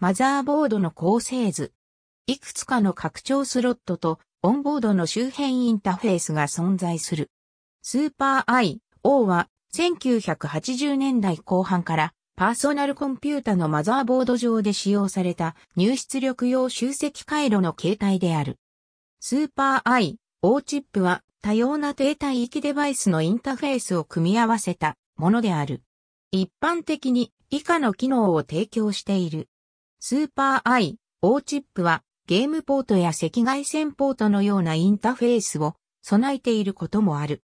マザーボードの構成図。いくつかの拡張スロットとオンボードの周辺インターフェースが存在する。スーパー IO は1980年代後半からパーソナルコンピュータのマザーボード上で使用された入出力用集積回路の形態である。スーパー IO チップは多様な低体域デバイスのインターフェースを組み合わせたものである。一般的に以下の機能を提供している。スーパー I、O チップはゲームポートや赤外線ポートのようなインターフェースを備えていることもある。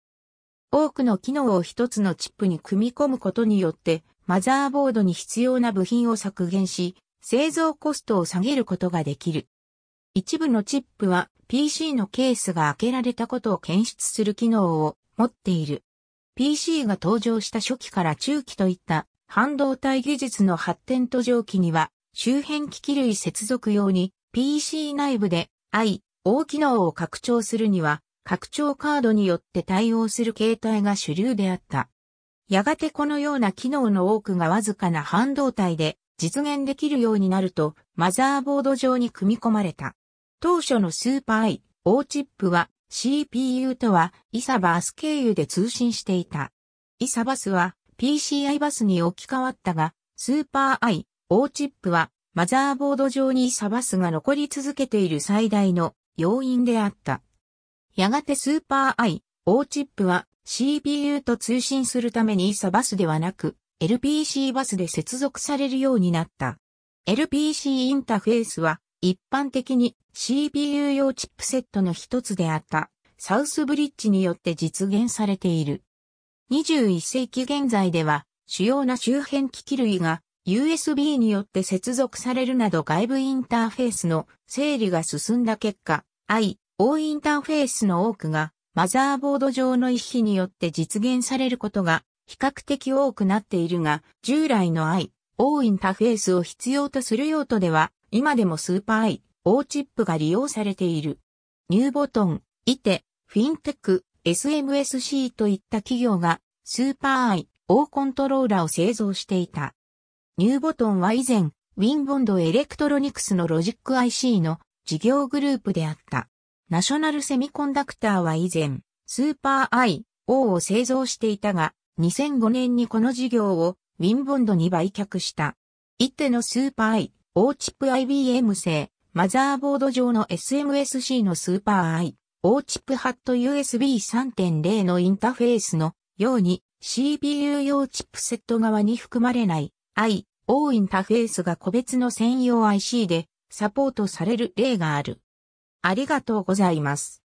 多くの機能を一つのチップに組み込むことによってマザーボードに必要な部品を削減し、製造コストを下げることができる。一部のチップは PC のケースが開けられたことを検出する機能を持っている。PC が登場した初期から中期といった半導体技術の発展途上期には周辺機器類接続用に PC 内部で I、O 機能を拡張するには、拡張カードによって対応する形態が主流であった。やがてこのような機能の多くがわずかな半導体で実現できるようになると、マザーボード上に組み込まれた。当初のスーパー I、O チップは CPU とはイサバース経由で通信していた。イサバスは PCI バスに置き換わったが、スーパー I、O チップはマザーボード上にサバスが残り続けている最大の要因であった。やがてスーパー I、O チップは CPU と通信するためにサバスではなく LPC バスで接続されるようになった。LPC インターフェースは一般的に CPU 用チップセットの一つであったサウスブリッジによって実現されている。21世紀現在では主要な周辺機器類が USB によって接続されるなど外部インターフェースの整理が進んだ結果、IO インターフェースの多くがマザーボード上の意思によって実現されることが比較的多くなっているが、従来の IO インターフェースを必要とする用途では、今でもスーパー IO チップが利用されている。ニューボトン、イテ、フィンテック、SMSC といった企業がスーパー IO コントローラを製造していた。ニューボトンは以前、ウィンボンドエレクトロニクスのロジック IC の事業グループであった。ナショナルセミコンダクターは以前、スーパー IO を製造していたが、2005年にこの事業をウィンボンドに売却した。一手のスーパー IO チップ IBM 製、マザーボード上の SMSC のスーパー IO チップハット USB 3.0のインターフェースのように CPU 用チップセット側に含まれない I、O インターフェースが個別の専用 IC でサポートされる例がある。ありがとうございます。